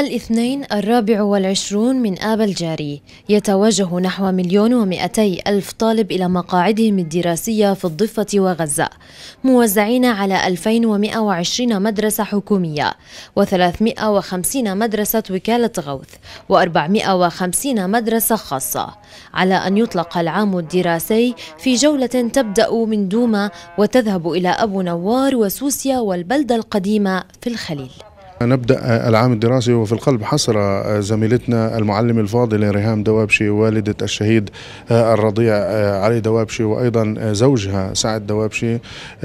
الاثنين الرابع والعشرون من آب الجاري يتوجه نحو مليون ومئتي ألف طالب إلى مقاعدهم الدراسية في الضفة وغزة موزعين على 2120 مدرسة حكومية و350 مدرسة وكالة غوث و450 مدرسة خاصة على أن يطلق العام الدراسي في جولة تبدأ من دوما وتذهب إلى أبو نوار وسوسيا والبلدة القديمة في الخليل نبدأ العام الدراسي وفي القلب حصر زميلتنا المعلم الفاضل ريهام دوابشي والدة الشهيد الرضيع علي دوابشي وأيضا زوجها سعد دوابشي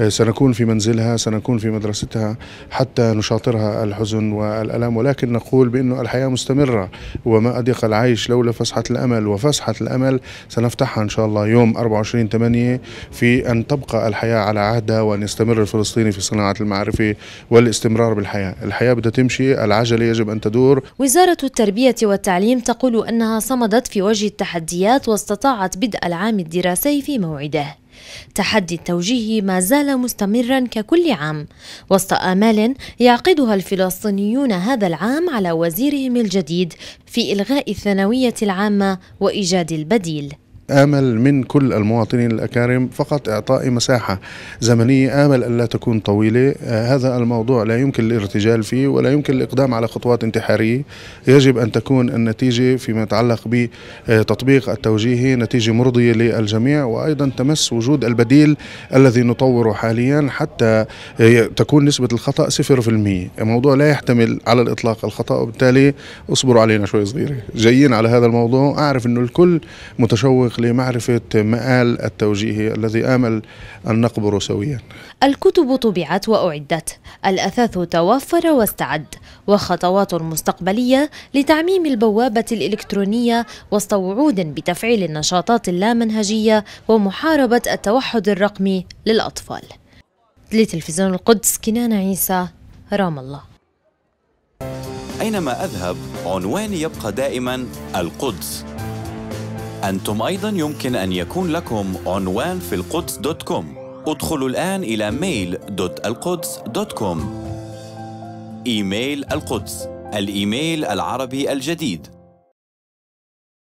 سنكون في منزلها سنكون في مدرستها حتى نشاطرها الحزن والألم ولكن نقول بأن الحياة مستمرة وما أضيق العيش لولا فسحة الأمل وفسحة الأمل سنفتحها إن شاء الله يوم 24 8 في أن تبقى الحياة على عهدها وأن يستمر الفلسطيني في صناعة المعرفة والاستمرار بالحياة الحياة بدها تمشي العجلة يجب أن تدور وزارة التربية والتعليم تقول أنها صمدت في وجه التحديات واستطاعت بدء العام الدراسي في موعده تحدي التوجيه ما زال مستمرا ككل عام وسط آمال يعقدها الفلسطينيون هذا العام على وزيرهم الجديد في إلغاء الثانوية العامة وإيجاد البديل آمل من كل المواطنين الأكارم فقط إعطاء مساحة زمنية آمل ألا تكون طويلة آه، هذا الموضوع لا يمكن الارتجال فيه ولا يمكن الإقدام على خطوات انتحارية يجب أن تكون النتيجة فيما يتعلق بتطبيق التوجيهي نتيجة مرضية للجميع وأيضا تمس وجود البديل الذي نطوره حاليا حتى آه، تكون نسبة الخطأ 0% موضوع لا يحتمل على الإطلاق الخطأ وبالتالي اصبروا علينا شوي صغيرة جايين على هذا الموضوع أعرف أنه الكل متشوق الطريق لمعرفة مآل التوجيهي الذي آمل أن نقبر سويا الكتب طبعت وأعدت الأثاث توفر واستعد وخطوات مستقبلية لتعميم البوابة الإلكترونية وسط وعود بتفعيل النشاطات اللامنهجية ومحاربة التوحد الرقمي للأطفال لتلفزيون القدس كنان عيسى رام الله أينما أذهب عنواني يبقى دائما القدس أنتم أيضا يمكن أن يكون لكم عنوان في القدس دوت كوم ادخلوا الآن إلى ميل دوت القدس دوت كوم إيميل القدس الإيميل العربي الجديد